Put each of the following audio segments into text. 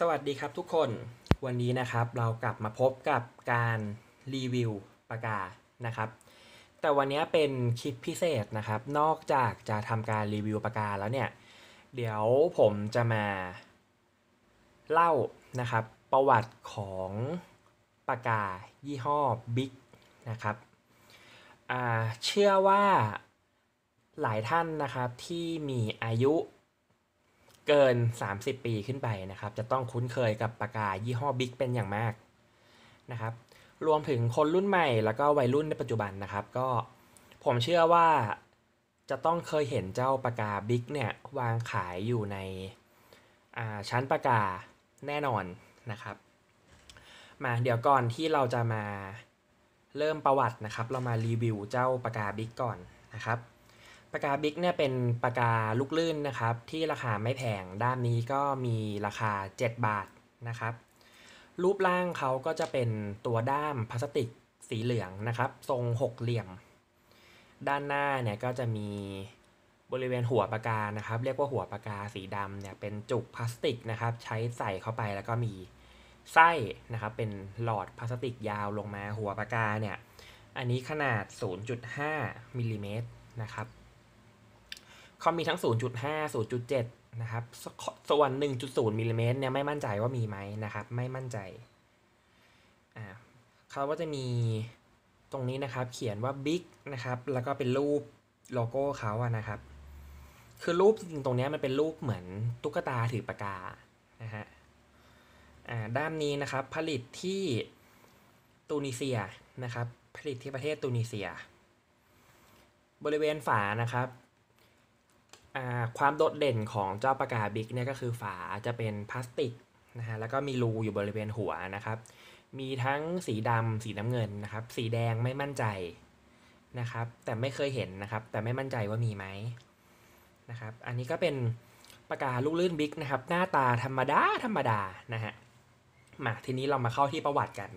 สวัสดีครับทุกคนวันนี้นะครับเรากลับมาพบกับการรีวิวปากกา นะครับ แต่วันนี้เป็นคลิปพิเศษนะครับ นอกจากจะทำการรีวิวปากกาแล้วเนี่ยเดี๋ยวผมจะมาเล่านะครับประวัติของปากกายี่ห้อบิ๊กนะครับเชื่อว่าหลายท่านนะครับที่มีอายุเกิน 30 ปีขึ้นไป นะครับ จะต้องคุ้นเคยกับ ปากกา ยี่ห้อบิ๊กเป็นอย่างมาก นะครับ รวมถึงคนรุ่นใหม่ แล้วก็ วัยรุ่นในปัจจุบัน นะครับ ก็ ผมเชื่อว่าจะต้องเคยเห็นเจ้า ปากกาบิ๊กเนี่ย วางขายอยู่ในชั้น ปากกา แน่นอน นะครับ มาเดี๋ยวก่อนที่เราจะมาเริ่มประวัตินะครับ เรามารีวิว เจ้า ปากกาบิ๊กก่อน นะครับปากกาบิ๊กเนี่ยเป็นปากกาลูกลื่นนะครับ ที่ราคาไม่แพงด้ามนี้ก็มีราคา 7 บาทนะครับ รูปร่างเขาก็จะเป็นตัวด้ามพลาสติก สีเหลืองนะครับ ทรงหกเหลี่ยมด้านหน้าเนี่ยก็จะมีบริเวณหัวปากกานะครับ เรียกว่าหัวปากกาสีดำเนี่ยเป็นจุกพลาสติกนะครับ ใช้ใส่เข้าไปแล้วก็มีไส้นะครับ เป็นหลอดพลาสติกยาวลงมาหัวปากกาเนี่ย อันนี้ขนาด 0.5มิลลิเมตรนะครับเขามี ทั้ง 0.5 0.7นะครับ ส่วน1.0มิลลิเมตรเนี่ย ไม่มั่นใจว่ามีไหมนะครับ ไม่ มั่นใจอ่าเขาก็จะมีตรงนี้ นะครับ เขียนว่า big นะครับ แล้วก็ เป็นรูป โลโก้ เขาอะนะครับ คือรูปจริงตรงนี้มันเป็นรูปเหมือน ตุ๊กตาถือ ปากกา นะฮะอ่าด้านนี้ นะครับ ผลิต ที่ตูนิเซีย นะครับ ผลิตที่ประเทศตูนิเซีย บริเวณฝา นะครับความโดดเด่นของเจ้าปากกาบิ๊กเนี่ยก็คือฝาจะเป็นพลาสติกนะฮะแล้วก็มีรูอยู่บริเวณหัวนะครับ มีทั้งสีดำสีน้ำเงินนะครับ สีแดงไม่มั่นใจนะครับ แต่ไม่เคยเห็นนะครับ แต่ไม่มั่นใจว่ามีไหมนะครับ อันนี้ก็เป็นปากกาลูกลื่นบิ๊กนะครับ หน้าตาธรรมดาธรรมดานะฮะมาทีนี้เรามาเข้าที่ประวัติกัน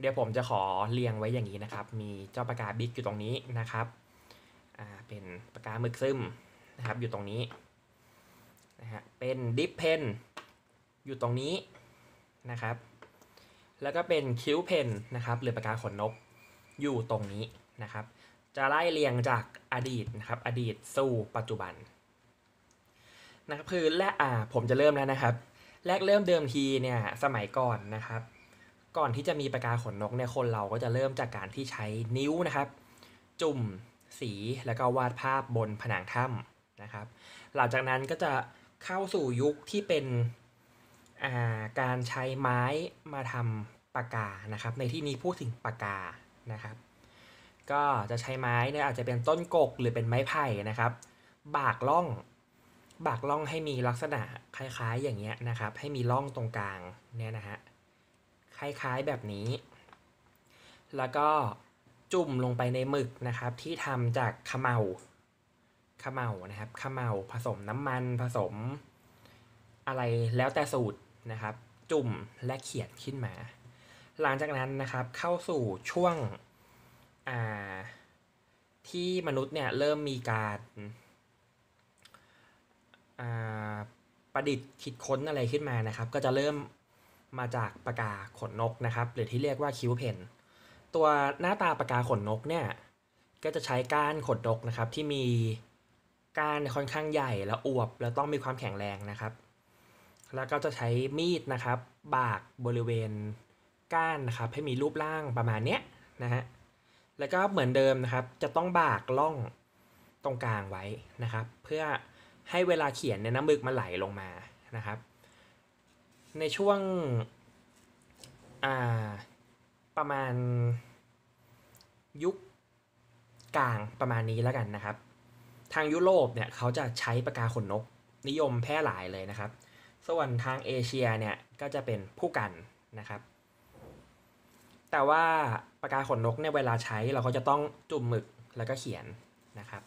เดี๋ยวผมจะขอเรียงไว้อย่างนี้นะครับ มีเจ้าปากกาบิ๊กอยู่ตรงนี้นะครับอ่าเป็นปากกาหมึกซึมนะครับอยู่ตรงนี้นะฮะเป็นดิฟเพนอยู่ตรงนี้นะครับ แล้วก็เป็นคิ้วเพนนะครับหรือปากกาขนนกอยู่ตรงนี้นะครับ จะไล่เรียงจากอดีตนะครับอดีตสู่ปัจจุบันนะครับคือและอ่าผมจะเริ่มแล้วนะครับแรกเริ่มเดิมทีเนี่ยสมัยก่อนนะครับ ก่อนที่จะมีปากกาขนนกเนี่ยคนเราก็จะเริ่มจากการที่ใช้นิ้วนะครับ จุ่มสีแล้วก็วาดภาพบนผนังถ้ำนะครับหลังจากนั้นก็จะเข้าสู่ยุคที่เป็นการใช้ไม้มาทำปากกานะครับในที่นี้พูดถึงปากกานะครับก็จะใช้ไม้เนี่ยอาจจะเป็นต้นกกหรือเป็นไม้ไผ่นะครับบากล่องบากล่องให้มีลักษณะคล้ายๆอย่างเงี้ยนะครับให้มีล่องตรงกลางเนี่ยนะฮะคล้ายๆแบบนี้ แล้วก็จุ่มลงไปในหมึกนะครับที่ทำจากขมเหลาข้าวเมา นะครับข้าวเมาผสมน้ำมันผสมอะไร แล้วแต่สูตรนะครับ จุ่มและเขียนขึ้นมา หลังจากนั้นนะครับ เข้าสู่ช่วงที่มนุษย์เนี่ยเริ่มมีการประดิษฐ์คิดค้นอะไรขึ้นมา นะครับ ก็จะเริ่มมาจากปากกาขนนกนะครับ หรือที่เรียกว่าคิวเพน ตัวหน้าตาปากกาขนนกเนี่ย ก็จะใช้ก้านขนนกนะครับ ที่มีก้านค่อนข้างใหญ่แล้วอวบแล้วต้องมีความแข็งแรงนะครับ แล้วก็จะใช้มีดนะครับ บากบริเวณก้านนะครับให้มีรูปร่างประมาณเนี้ยนะฮะ แล้วก็เหมือนเดิมนะครับ จะต้องบากล่องตรงกลางไว้นะครับ เพื่อให้เวลาเขียนเนี่ยน้ำมึกมันไหลลงมานะครับ ในช่วงประมาณ ยุคกลางประมาณนี้แล้วกันนะครับทางยุโรปเนี่ยเขาจะใช้ปากกาขนนกนิยมแพร่หลายเลยนะครับ ส่วนทางเอเชียเนี่ยก็จะเป็นผู้กันนะครับ แต่ว่าปากกาขนนกเนี่ยเวลาใช้เราก็จะต้องจุ่มหมึกแล้วก็เขียนนะครับ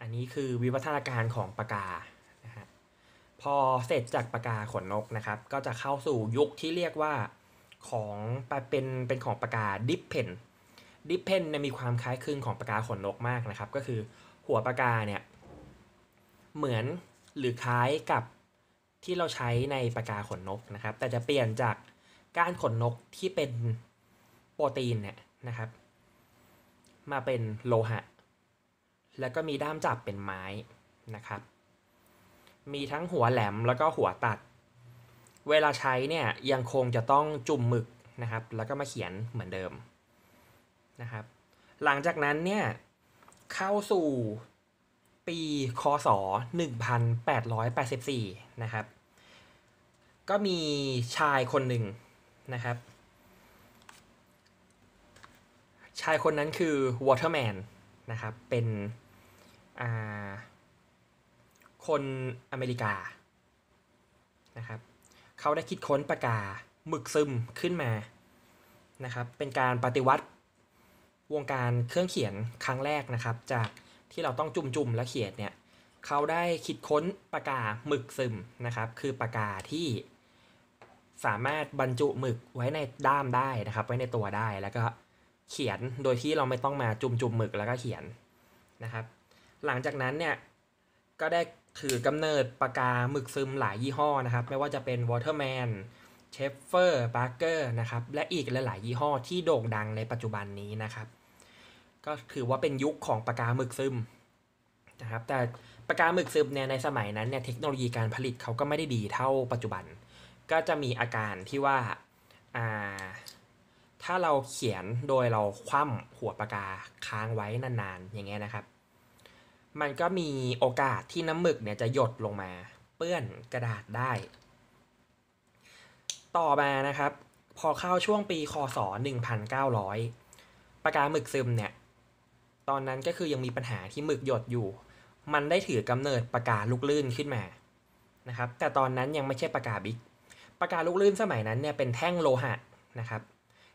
อันนี้คือวิวัฒนาการของปากกานะฮะพอเสร็จจากปากกาขนนกนะครับ ก็จะเข้าสู่ยุคที่เรียกว่าของเป็นเป็นของปากกาดิฟเพนดิฟเพนมีความคล้ายคลึงของปากกาขนนกมากนะครับก็คือหัวปากกาเนี่ย เหมือนหรือคล้ายกับที่เราใช้ในปากกาขนนกนะครับ แต่จะเปลี่ยนจากก้านขนนกที่เป็นโปรตีนเนี่ยนะครับ มาเป็นโลหะ แล้วก็มีด้ามจับเป็นไม้นะครับ มีทั้งหัวแหลมแล้วก็หัวตัด เวลาใช้เนี่ย ยังคงจะต้องจุ่มหมึกนะครับ แล้วก็มาเขียนเหมือนเดิมนะครับ หลังจากนั้นเนี่ยเข้าสู่ปีคศ 1884 นะครับ ก็มีชายคนหนึ่งนะครับ ชายคนนั้นคือ วอเตอร์แมน นะครับ เป็นคนอเมริกานะครับ เขาได้คิดค้นปากกาหมึกซึมขึ้นมานะครับ เป็นการปฏิวัติวงการเครื่องเขียนครั้งแรกนะครับ จากที่เราต้องจุ่มๆและเขียนเนี่ยเขาได้คิดค้นปากกาหมึกซึมนะครับ คือปากกาที่สามารถบรรจุหมึกไว้ในด้ามได้นะครับไว้ในตัวได้แล้วก็ เขียนโดยที่เราไม่ต้องมาจุ่มจุ่มหมึกแล้วก็เขียนนะครับ หลังจากนั้นเนี่ยก็ได้ถือกำเนิดปากกาหมึกซึมหลายยี่ห้อนะครับ ไม่ว่าจะเป็น Waterman เชฟเฟอร์บาร์เกอร์นะครับและอีกหลายๆ ยี่ห้อที่โด่งดังในปัจจุบันนี้นะครับก็ถือว่าเป็นยุคของปากกาหมึกซึมนะครับแต่ปากกาหมึกซึมเนี่ยในสมัยนั้นเนี่ยเทคโนโลยีการผลิตเขาก็ไม่ได้ดีเท่าปัจจุบัน ก็จะมีอาการที่ว่าอ่าถ้าเราเขียนโดยเราคว่ำหัวปากกาค้างไว้นานๆ อย่างเงี้ยนะครับ มันก็มีโอกาสที่น้ำหมึกเนี่ยจะหยดลงมาเปื้อนกระดาษได้ ต่อมานะครับ พอเข้าช่วงปี คศ 1900 ปากกาหมึกซึมเนี่ยตอนนั้นก็คือยังมีปัญหาที่หมึกหยดอยู่ มันได้ถือกำเนิดปากกาลูกลื่นขึ้นมา นะครับ แต่ตอนนั้นยังไม่ใช่ปากกาบิ๊ก ปากกาลูกลื่นสมัยนั้นเนี่ยเป็นแท่งโลหะนะครับ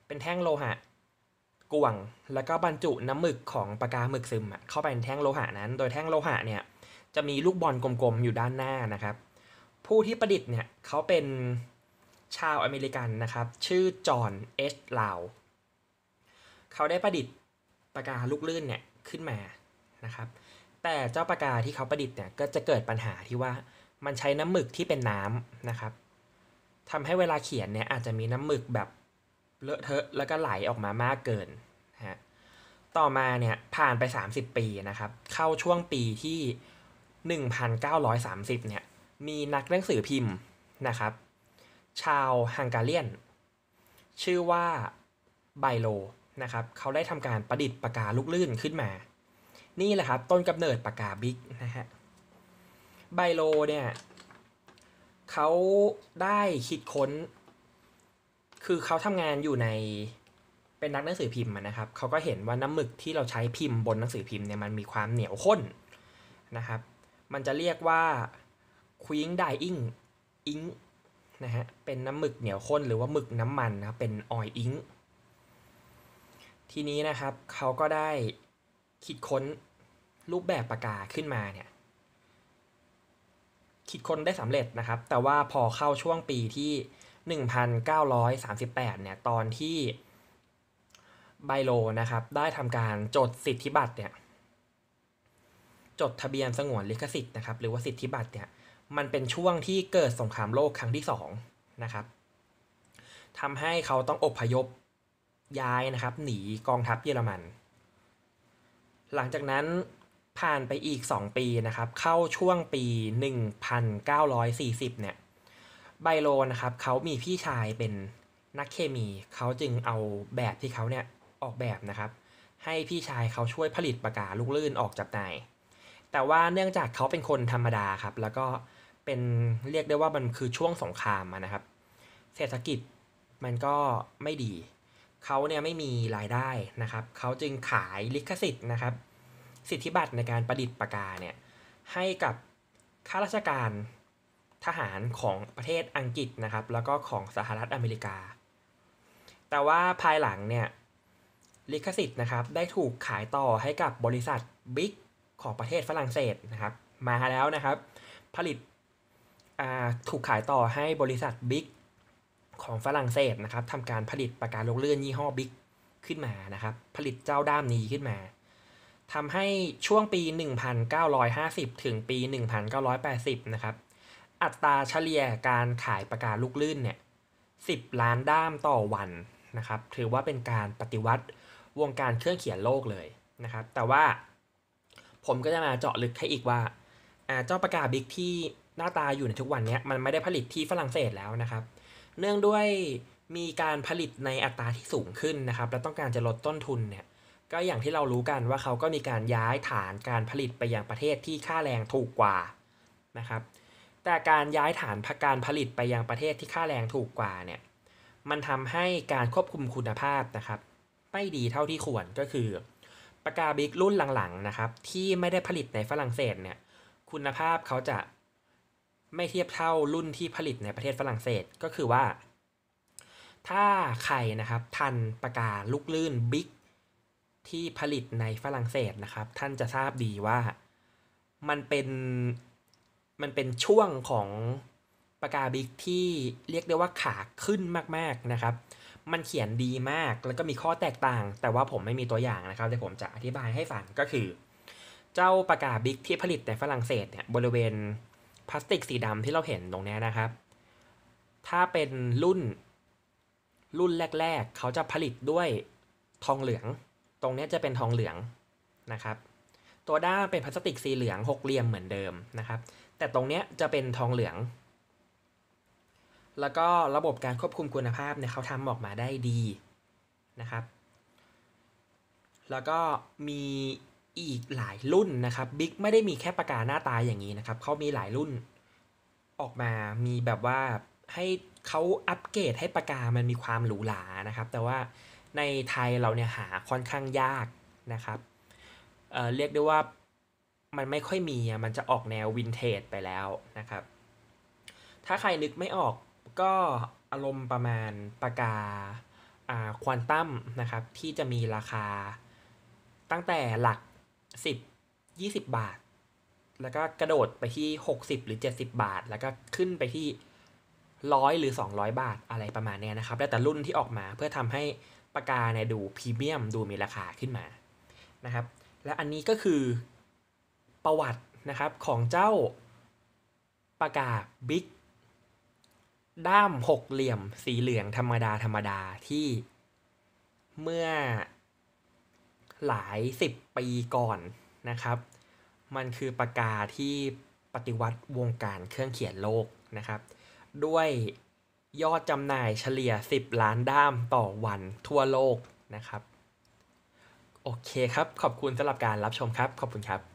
เป็นแท่งโลหะกวงแล้วก็บรรจุน้ำหมึกของปากกาหมึกซึมเข้าไปในแท่งโลหะนั้น โดยแท่งโลหะเนี่ยจะมีลูกบอลกลมๆอยู่ด้านหน้านะครับ ผู้ที่ประดิษฐ์เนี่ยเขาเป็นชาวอเมริกันนะครับ ชื่อจอห์นเอชลาวเขาได้ประดิษฐ์ปากกาลูกลื่นเนี่ยขึ้นมานะครับ แต่เจ้าปากกาที่เขาประดิษฐ์เนี่ยก็จะเกิดปัญหาที่ว่ามันใช้น้ำหมึกที่เป็นน้ำนะครับทำให้เวลาเขียนเนี่ยอาจจะมีน้ำหมึกแบบเลอะเทอะแล้วก็ไหลออกมามากเกินฮะต่อมาเนี่ยผ่านไป 30 ปีนะครับเข้าช่วงปีที่ 1930เนี่ยมีนักหนังสือพิมพ์นะครับ ชาวฮังการีนชื่อว่าไบโลนะครับเขาได้ทำการประดิษฐ์ปากกาลูกลื่นขึ้นมา นี่แหละครับ ต้นกำเนิดปากกาบิ๊กนะฮะไบโลเนี่ยเขาได้คิดค้น คือเขาทำงานอยู่ในเป็นนักหนังสือพิมพ์นะครับเขาก็เห็นว่าน้ำหมึกที่เราใช้พิมพ์บนหนังสือพิมพ์เนี่ยมันมีความเหนียวข้นนะครับมันจะเรียกว่าควิงไดอิงอิงนะฮะเป็นน้ำหมึกเหนียวข้นหรือว่าหมึกน้ำมันนะเป็นออยอิงทีนี้นะครับ เขาก็ได้คิดค้นรูปแบบปากกาขึ้นมาเนี่ยคิดค้นได้สำเร็จนะครับ แต่ว่าพอเข้าช่วงปีที่ 1938เนี่ยตอนที่ไบโลนะครับได้ทำการจดสิทธิบัตรเนี่ยจดทะเบียนสงวนลิขสิทธิ์นะครับหรือว่าสิทธิบัตรเนี่ยมันเป็นช่วงที่เกิดสงครามโลกครั้งที่ 2 นะครับทำให้เขาต้องอบพยพย้ายนะครับหนีกองทัพเยอรมัน หลังจากนั้นผ่านไปอีก 2 ปีนะครับ เข้าช่วงปี 1940เนี่ยไบโลนะครับเขามีพี่ชายเป็นนักเคมี เขาจึงเอาแบบที่เขาเนี่ยออกแบบนะครับ ให้พี่ชายเขาช่วยผลิตปากกาลูกลื่นออกจับนาย แต่ว่าเนื่องจากเขาเป็นคนธรรมดาครับ แล้วก็เป็นเรียกได้ว่ามันคือช่วงสงครามนะครับ เศรษฐกิจมันก็ไม่ดีเขาเนี่ยไม่มีรายได้นะครับ เขาจึงขายลิขสิทธิ์นะครับ สิทธิบัตรในการประดิษฐ์ปากกาเนี่ยให้กับข้าราชการทหารของประเทศอังกฤษนะครับแล้วก็ของสหรัฐอเมริกา แต่ว่าภายหลังเนี่ยลิขสิทธิ์นะครับได้ถูกขายต่อให้กับบริษัทบิ๊กของประเทศฝรั่งเศสนะครับมาแล้วนะครับผลิตถูกขายต่อให้บริษัทบิ๊กของฝรั่งเศสนะครับทำการผลิตปากกาลกเลื่อนยี่ห้อบิ๊กขึ้นมานะครับ ผลิตเจ้าด้ามนี้ขึ้นมาทำให้ช่วงปี 1950ถึงปี1980นะครับอัตราเฉลี่ยการขายปากกาลูกลื่นเนี่ย10 ล้านด้ามต่อวันนะครับ ถือว่าเป็นการปฏิวัติวงการเครื่องเขียนโลกเลยนะครับ แต่ว่าผมก็จะมาเจาะลึกให้อีกว่าเจ้าปากกาบิ๊กที่หน้าตาอยู่ในทุกวันนี้มันไม่ได้ผลิตที่ฝรั่งเศสแล้วนะครับเนื่องด้วยมีการผลิตในอัตราที่สูงขึ้นนะครับ และต้องการจะลดต้นทุนเนี่ยก็อย่างที่เรารู้กันว่าเขาก็มีการย้ายฐานการผลิตไปยังประเทศที่ค่าแรงถูกกว่านะครับ แต่การย้ายฐานการผลิตไปยังประเทศที่ค่าแรงถูกกว่าเนี่ยมันทำให้การควบคุมคุณภาพนะครับไม่ดีเท่าที่ควรก็คือปากกาบิ๊กรุ่นหลังๆนะครับ ที่ไม่ได้ผลิตในฝรั่งเศสเนี่ยคุณภาพเขาจะไม่เทียบเท่ารุ่นที่ผลิตในประเทศฝรั่งเศสก็คือว่า ถ้าใครนะครับทันประกาลูกลื่นบิ๊กที่ผลิตในฝรั่งเศสนะครับ ท่านจะทราบดีว่ามันเป็นมันเป็นช่วงของปากกาบิ๊กที่เรียกได้ว่าขาขึ้นมาก ๆนะครับ มันเขียนดีมากแล้วก็มีข้อแตกต่างแต่ว่าผมไม่มีตัวอย่างนะครับแต่ผมจะอธิบายให้ฟังก็คือ เจ้าปากกาบิ๊กที่ผลิตในฝรั่งเศสเนี่ยบริเวณพลาสติกสีดำที่เราเห็นตรงนี้นะครับ ถ้าเป็นรุ่น รุ่นแรกๆเขาจะผลิตด้วยทองเหลือง ตรงนี้จะเป็นทองเหลืองนะครับ ตัวด้าเป็นพลาสติกสีเหลืองหกเหลี่ยมเหมือนเดิมนะครับ แต่ตรงนี้จะเป็นทองเหลือง แล้วก็ระบบการควบคุมคุณภาพเนี่ยเขาทำออกมาได้ดีนะครับ แล้วก็มีอีกหลายรุ่นนะครับ บิ๊กไม่ได้มีแค่ปากกาหน้าตาอย่างนี้นะครับเขามีหลายรุ่น ออกมา มีแบบว่าให้เขาอัปเกรดให้ปากกามันมีความหรูหรา นะครับ แต่ว่าในไทยเราเนี่ยหาค่อนข้างยากนะครับเเรียกได้ว่ามันไม่ค่อยมีมันจะออกแนววินเทจไปแล้วนะครับ ถ้าใครนึกไม่ออกก็อารมณ์ประมาณปากกาควอนตัมนะครับที่จะมีราคาตั้งแต่หลักสิบยี่สิบบาท แล้วก็กระโดดไปที่หกสิบหรือเจ็ดสิบาท แล้วก็ขึ้นไปที่ร้อยหรือสองร้อยบาทอะไรประมาณนี้นะครับ แล้วแต่รุ่นที่ออกมาเพื่อทำให้ปากกาเนี่ยดูพรีเมียมดูมีราคาขึ้นมานะครับ และอันนี้ก็คือประวัตินะครับของเจ้าปากกา บิ๊กด้ามหกเหลี่ยม สีเหลืองธรรมดาธรรมดาที่เมื่อหลายสิบปีก่อนนะครับ มันคือปากกาที่ปฏิวัติวงการเครื่องเขียนโลกนะครับ ด้วยยอดจำหน่ายเฉลี่ย 10 ล้านด้ามต่อวันทั่วโลกนะครับ โอเคครับ ขอบคุณสำหรับการรับชมครับ ขอบคุณครับ